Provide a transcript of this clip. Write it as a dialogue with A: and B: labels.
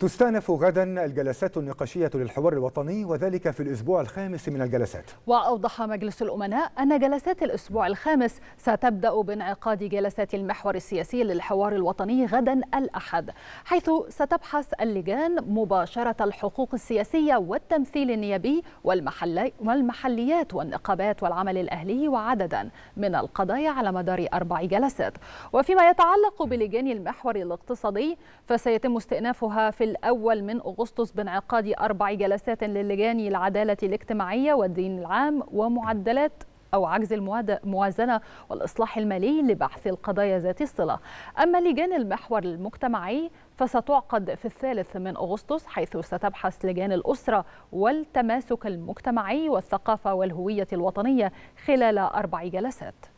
A: تستأنف غدا الجلسات النقاشية للحوار الوطني وذلك في الأسبوع الخامس من الجلسات
B: وأوضح مجلس الأمناء أن جلسات الأسبوع الخامس ستبدأ بانعقاد جلسات المحور السياسي للحوار الوطني غدا الأحد حيث ستبحث اللجان مباشرة الحقوق السياسية والتمثيل النيابي والمحليات والنقابات والعمل الأهلي وعددا من القضايا على مدار أربع جلسات وفيما يتعلق بلجان المحور الاقتصادي فسيتم استئنافها في الأول من أغسطس بانعقاد أربع جلسات للجان العدالة الاجتماعية والدين العام ومعدلات أو عجز الموازنة والإصلاح المالي لبحث القضايا ذات الصلة أما لجان المحور المجتمعي فستعقد في الثالث من أغسطس حيث ستبحث لجان الأسرة والتماسك المجتمعي والثقافة والهوية الوطنية خلال أربع جلسات